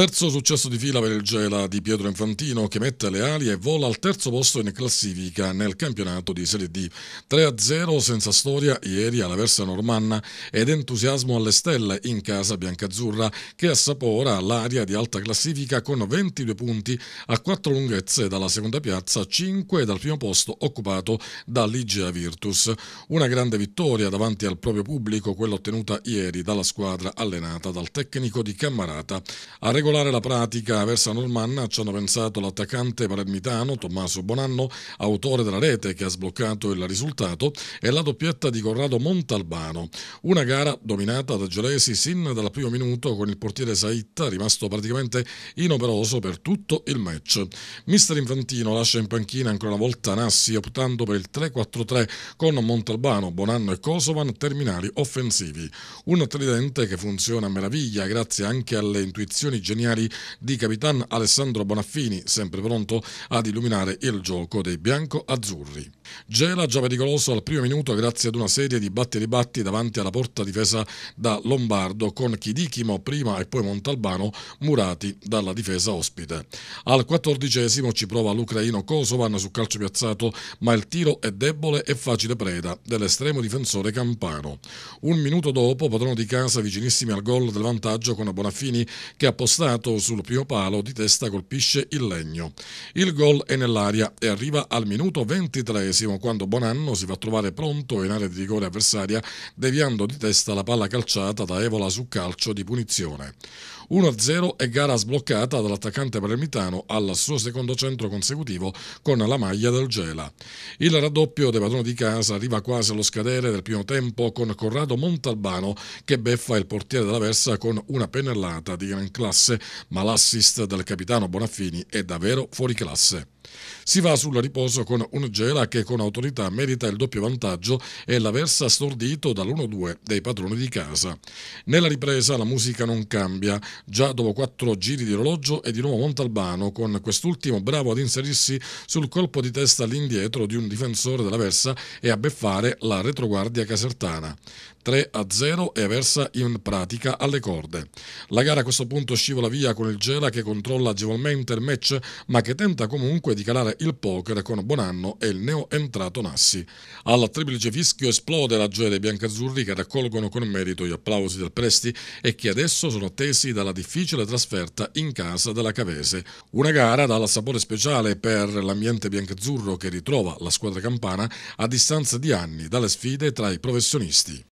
Terzo successo di fila per il Gela di Pietro Infantino che mette le ali e vola al terzo posto in classifica nel campionato di Serie D. 3-0 senza storia ieri alla Versa Normanna ed entusiasmo alle stelle in casa biancazzurra che assapora l'aria di alta classifica con 22 punti a 4 lunghezze dalla seconda piazza, 5 dal primo posto occupato dall'Igea Virtus. Una grande vittoria davanti al proprio pubblico, quella ottenuta ieri dalla squadra allenata dal tecnico di Cammarata. A regol- regolare la pratica versa normanna ci hanno pensato l'attaccante palermitano Tommaso Bonanno, autore della rete che ha sbloccato il risultato, e la doppietta di Corrado Montalbano. Una gara dominata da Gelesi sin dal primo minuto con il portiere Saitta rimasto praticamente inoperoso per tutto il match. Mister Infantino lascia in panchina ancora una volta Nassi optando per il 3-4-3 con Montalbano, Bonanno e Kosovan terminali offensivi. Un tridente che funziona a meraviglia grazie anche alle intuizioni geniali geniali di Capitan Alessandro Bonaffini, sempre pronto ad illuminare il gioco dei bianco-azzurri. Gela già pericoloso al primo minuto grazie ad una serie di batti e ribatti davanti alla porta difesa da Lombardo con Chidichimo prima e poi Montalbano murati dalla difesa ospite. Al quattordicesimo ci prova l'ucraino Kosovan su calcio piazzato ma il tiro è debole e facile preda dell'estremo difensore Campano. Un minuto dopo padrone di casa vicinissimi al gol del vantaggio con Bonaffini che appostato sul primo palo di testa colpisce il legno. Il gol è nell'aria e arriva al minuto ventitreesimo ventiduesimo quando Bonanno si fa trovare pronto in area di rigore avversaria deviando di testa la palla calciata da Evola su calcio di punizione. 1-0 e gara sbloccata dall'attaccante palermitano al suo secondo centro consecutivo con la maglia del Gela. Il raddoppio dei padroni di casa arriva quasi allo scadere del primo tempo con Corrado Montalbano che beffa il portiere della Versa con una pennellata di gran classe, ma l'assist del capitano Bonaffini è davvero fuori classe. Si va sul riposo con un Gela che con autorità merita il doppio vantaggio e l'aversa stordito dall'1-2 dei padroni di casa. Nella ripresa la musica non cambia, già dopo quattro giri di orologio è di nuovo Montalbano con quest'ultimo bravo ad inserirsi sul colpo di testa all'indietro di un difensore dell'aversa e a beffare la retroguardia casertana. 3 0 e Versa in pratica alle corde. La gara a questo punto scivola via con il Gela che controlla agevolmente il match ma che tenta comunque di di calare il poker con Bonanno e il neoentrato Nassi. Al triplice fischio esplode la gioia dei biancazzurri che raccolgono con merito gli applausi del Presti e che adesso sono attesi dalla difficile trasferta in casa della Cavese. Una gara dal sapore speciale per l'ambiente biancazzurro che ritrova la squadra campana a distanza di anni dalle sfide tra i professionisti.